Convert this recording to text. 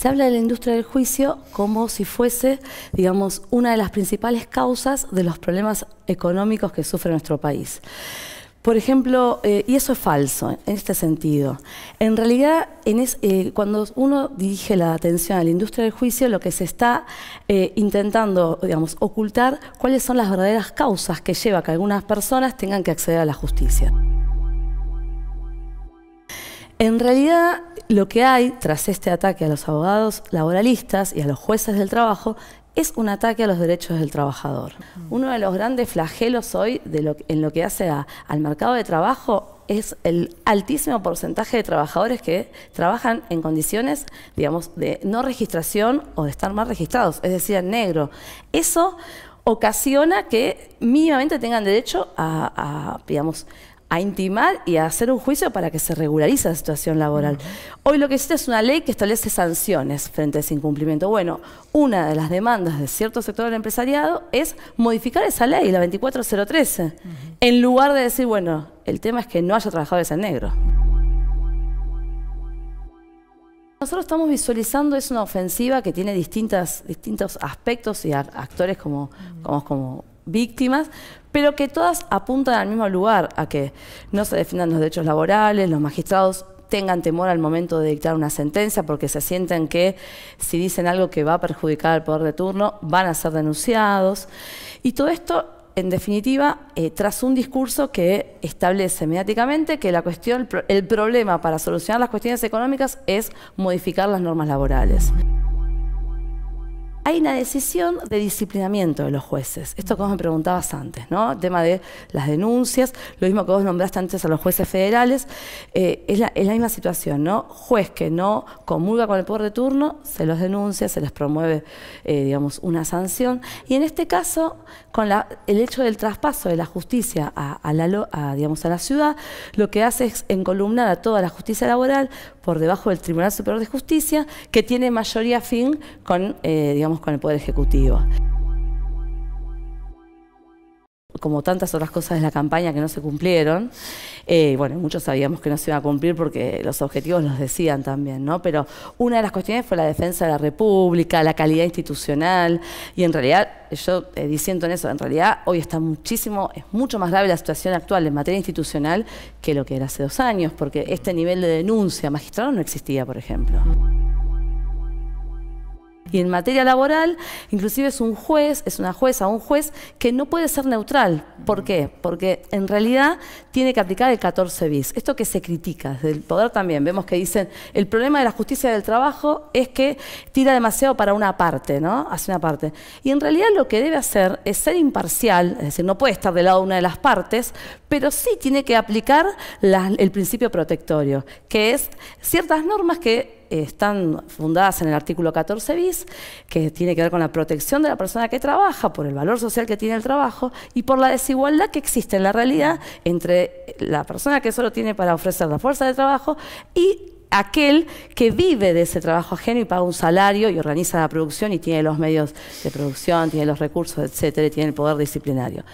se habla de la industria del juicio como si fuese, digamos, una de las principales causas de los problemas económicos que sufre nuestro país. Por ejemplo, eh, y eso es falso eh, en este sentido. En realidad, eh, cuando uno dirige la atención a la industria del juicio, lo que se está intentando, digamos, ocultar cuáles son las verdaderas causas que lleva a que algunas personas tengan que acceder a la justicia. En realidad, lo que hay tras este ataque a los abogados laboralistas y a los jueces del trabajo es un ataque a los derechos del trabajador. Uno de los grandes flagelos hoy de lo, en lo que hace al mercado de trabajo es el altísimo porcentaje de trabajadores que trabajan en condiciones, digamos, de no registración o de estar mal registrados, es decir, en negro. Eso ocasiona que mínimamente tengan derecho a, a digamos, a intimar y a hacer un juicio para que se regularice la situación laboral. Hoy lo que existe es una ley que establece sanciones frente a ese incumplimiento. Bueno, una de las demandas de cierto sector del empresariado es modificar esa ley, la 24013, en lugar de decir, bueno, el tema es que no haya trabajadores en negro. Nosotros estamos visualizando, es una ofensiva que tiene distintas, distintos aspectos y actores como, como víctimas, pero que todas apuntan al mismo lugar, a que no se defiendan los derechos laborales, los magistrados tengan temor al momento de dictar una sentencia porque se sienten que si dicen algo que va a perjudicar al poder de turno van a ser denunciados. Y todo esto, en definitiva, eh, tras un discurso que establece mediáticamente que la cuestión, el problema para solucionar las cuestiones económicas es modificar las normas laborales hay una decisión de disciplinamiento de los jueces. Esto que vos me preguntabas antes, ¿no? tema de las denuncias, lo mismo que vos nombraste antes a los jueces federales, eh, es, la, misma situación, ¿no? Juez que no comulga con el poder de turno, se los denuncia, se les promueve, eh, digamos, una sanción. Y en este caso, con el hecho del traspaso de la justicia a, la, digamos, a la ciudad, lo que hace es encolumnar a toda la justicia laboral por debajo del Tribunal Superior de Justicia, que tiene mayoría fin con, eh, digamos, con el Poder Ejecutivo. Como tantas otras cosas de la campaña que no se cumplieron, eh, bueno, muchos sabíamos que no se iba a cumplir porque los objetivos los decían también, ¿no? Pero una de las cuestiones fue la defensa de la República, la calidad institucional, y en realidad, yo eh, diciendo en eso, en realidad hoy está muchísimo, es mucho más grave la situación actual en materia institucional que lo que era hace dos años, porque este nivel de denuncia magistral no existía, por ejemplo. Y en materia laboral, inclusive es un juez, es una jueza, un juez que no puede ser neutral. ¿Por mm. qué? Porque en realidad tiene que aplicar el 14 bis. Esto que se critica desde el poder también. Vemos que dicen, el problema de la justicia del trabajo es que tira demasiado para una parte, ¿no? Hacia una parte. Y en realidad lo que debe hacer es ser imparcial, es decir, no puede estar del lado de una de las partes, pero sí tiene que aplicar el principio protectorio, que es ciertas normas que están fundadas en el artículo 14 bis, que tiene que ver con la protección de la persona que trabaja, por el valor social que tiene el trabajo y por la desigualdad que existe en la realidad entre la persona que solo tiene para ofrecer la fuerza de trabajo y aquel que vive de ese trabajo ajeno y paga un salario y organiza la producción y tiene los medios de producción, tiene los recursos, etcétera, y tiene el poder disciplinario.